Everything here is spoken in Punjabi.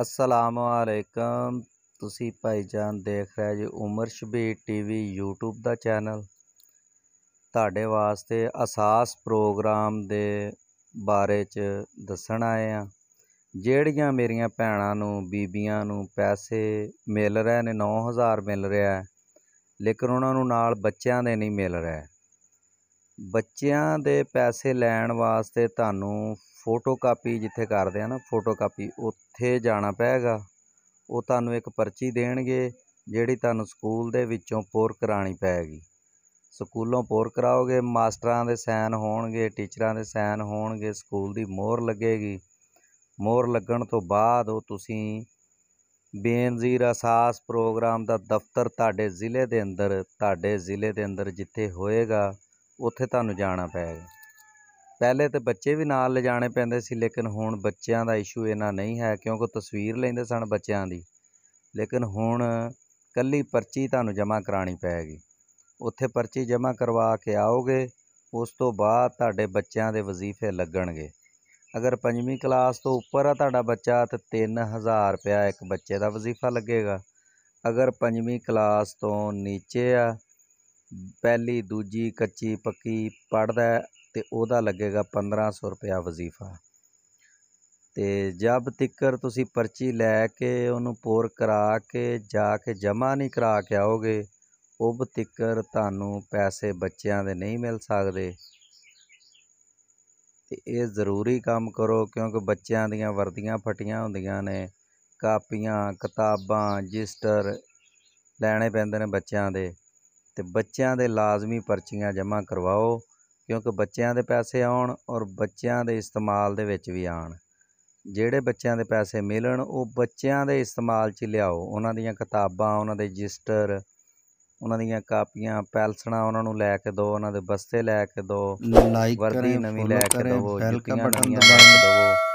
ਅਸਲਾਮ ਵਾਲੇਕਮ ਤੁਸੀਂ ਭਾਈਜਾਨ ਦੇਖ ਰਹੇ ਜੀ ਉਮਰ ਸ਼ਬੀਰ ਟੀਵੀ YouTube ਦਾ ਚੈਨਲ ਤੁਹਾਡੇ ਵਾਸਤੇ ਅਸਾਸ ਪ੍ਰੋਗਰਾਮ ਦੇ ਬਾਰੇ ਚ ਦੱਸਣ ਆਏ ਆ ਜਿਹੜੀਆਂ ਮੇਰੀਆਂ ਭੈਣਾਂ ਨੂੰ ਬੀਬੀਆਂ ਨੂੰ ਪੈਸੇ ਮਿਲ ਰਹੇ ਨੇ 9000 ਮਿਲ ਰਿਹਾ ਲੇਕਿਨ ਉਹਨਾਂ ਨੂੰ ਨਾਲ ਬੱਚਿਆਂ ਦੇ ਨਹੀਂ ਮਿਲ ਰਿਹਾ ਬੱਚਿਆਂ ਦੇ ਪੈਸੇ ਲੈਣ ਵਾਸਤੇ ਤੁਹਾਨੂੰ ਫੋਟੋਕਾਪੀ ਜਿੱਥੇ ਕਰਦੇ ਆ ਨਾ ਫੋਟੋਕਾਪੀ ਉੱਥੇ ਜਾਣਾ ਪਏਗਾ ਉਹ ਤੁਹਾਨੂੰ ਇੱਕ ਪਰਚੀ ਦੇਣਗੇ ਜਿਹੜੀ ਤੁਹਾਨੂੰ ਸਕੂਲ ਦੇ ਵਿੱਚੋਂ ਪੋਰ ਕਰਾਣੀ ਪਏਗੀ ਸਕੂਲੋਂ ਪੋਰ ਕਰਾਓਗੇ ਮਾਸਟਰਾਂ ਦੇ ਸਾਈਨ ਹੋਣਗੇ ਟੀਚਰਾਂ ਦੇ ਸਾਈਨ ਹੋਣਗੇ ਸਕੂਲ ਦੀ ਮੋਹਰ ਲੱਗੇਗੀ ਮੋਹਰ ਲੱਗਣ ਤੋਂ ਬਾਅਦ ਉਹ ਤੁਸੀਂ ਬੇਨਜ਼ੀਰ ਅਸਾਸ ਪ੍ਰੋਗਰਾਮ ਦਾ ਦਫ਼ਤਰ ਤੁਹਾਡੇ ਜ਼ਿਲ੍ਹੇ ਦੇ ਅੰਦਰ ਤੁਹਾਡੇ ਜ਼ਿਲ੍ਹੇ ਦੇ ਅੰਦਰ ਜਿੱਥੇ ਹੋਏਗਾ ਉੱਥੇ ਤੁਹਾਨੂੰ ਜਾਣਾ ਪਏਗਾ ਪਹਿਲੇ ਤੇ ਬੱਚੇ ਵੀ ਨਾਲ ਲਿਜਾਣੇ ਪੈਂਦੇ ਸੀ ਲੇਕਿਨ ਹੁਣ ਬੱਚਿਆਂ ਦਾ ਇਸ਼ੂ ਇਹਨਾਂ ਨਹੀਂ ਹੈ ਕਿਉਂਕਿ ਤਸਵੀਰ ਲੈਂਦੇ ਸਨ ਬੱਚਿਆਂ ਦੀ ਲੇਕਿਨ ਹੁਣ ਕੱਲੀ ਪਰਚੀ ਤੁਹਾਨੂੰ ਜਮ੍ਹਾਂ ਕਰਾਣੀ ਪੈਗੀ ਉੱਥੇ ਪਰਚੀ ਜਮ੍ਹਾਂ ਕਰਵਾ ਕੇ ਆਓਗੇ ਉਸ ਤੋਂ ਬਾਅਦ ਤੁਹਾਡੇ ਬੱਚਿਆਂ ਦੇ ਵਜ਼ੀਫੇ ਲੱਗਣਗੇ ਅਗਰ 5ਵੀਂ ਕਲਾਸ ਤੋਂ ਉੱਪਰ ਆ ਤੁਹਾਡਾ ਬੱਚਾ ਤਾਂ 3000 ਰੁਪਇਆ ਇੱਕ ਬੱਚੇ ਦਾ ਵਜ਼ੀਫਾ ਲੱਗੇਗਾ ਅਗਰ 5ਵੀਂ ਕਲਾਸ ਤੋਂ ਨੀਚੇ ਆ ਪਹਿਲੀ ਦੂਜੀ ਕੱਚੀ ਪੱਕੀ ਪੜਦਾ ਤੇ ਉਹਦਾ ਲੱਗੇਗਾ 1500 ਰੁਪਿਆ ਵਜ਼ੀਫਾ ਤੇ ਜਦ ਤਿੱਕਰ ਤੁਸੀਂ ਪਰਚੀ ਲੈ ਕੇ ਉਹਨੂੰ ਪੋਰ ਕਰਾ ਕੇ ਜਾ ਕੇ ਜਮਾ ਨਹੀਂ ਕਰਾ ਕੇ ਆਓਗੇ ਉਬ ਤਿੱਕਰ ਤੁਹਾਨੂੰ ਪੈਸੇ ਬੱਚਿਆਂ ਦੇ ਨਹੀਂ ਮਿਲ ਸਕਦੇ ਤੇ ਇਹ ਜ਼ਰੂਰੀ ਕੰਮ ਕਰੋ ਕਿਉਂਕਿ ਬੱਚਿਆਂ ਦੀਆਂ ਵਰਦੀਆਂ ਫਟੀਆਂ ਹੁੰਦੀਆਂ ਨੇ ਕਾਪੀਆਂ ਕਿਤਾਬਾਂ ਰਜਿਸਟਰ ਲੈਣੇ ਪੈਂਦੇ ਨੇ ਬੱਚਿਆਂ ਦੇ ਤੇ ਬੱਚਿਆਂ ਦੇ ਲਾਜ਼ਮੀ ਪਰਚੀਆਂ ਜਮ੍ਹਾਂ ਕਰਵਾਓ ਕਿਉਂਕਿ ਬੱਚਿਆਂ ਦੇ ਪੈਸੇ ਆਉਣ ਔਰ ਬੱਚਿਆਂ ਦੇ ਇਸਤੇਮਾਲ ਦੇ ਵਿੱਚ ਵੀ ਆਣ ਜਿਹੜੇ ਬੱਚਿਆਂ ਦੇ ਪੈਸੇ ਮਿਲਣ ਉਹ ਬੱਚਿਆਂ ਦੇ ਇਸਤੇਮਾਲ 'ਚ ਲਿਆਓ ਉਹਨਾਂ ਦੀਆਂ ਕਿਤਾਬਾਂ ਉਹਨਾਂ ਦੇ ਰਜਿਸਟਰ ਉਹਨਾਂ ਦੀਆਂ ਕਾਪੀਆਂ ਪੈਲਸਣਾ ਉਹਨਾਂ ਨੂੰ ਲੈ ਕੇ ਦਿਓ ਉਹਨਾਂ ਦੇ ਬਸਤੇ ਲੈ ਕੇ ਦਿਓ ਲਾਈਕ ਕਰੋ ਵਰਦੀ ਨਵੀਂ ਲੈ ਕੇ ਦਿਓ ਜੁੱਤੀਆਂ ਨਵੀਆਂ ਲੈ ਕੇ ਦਿਓ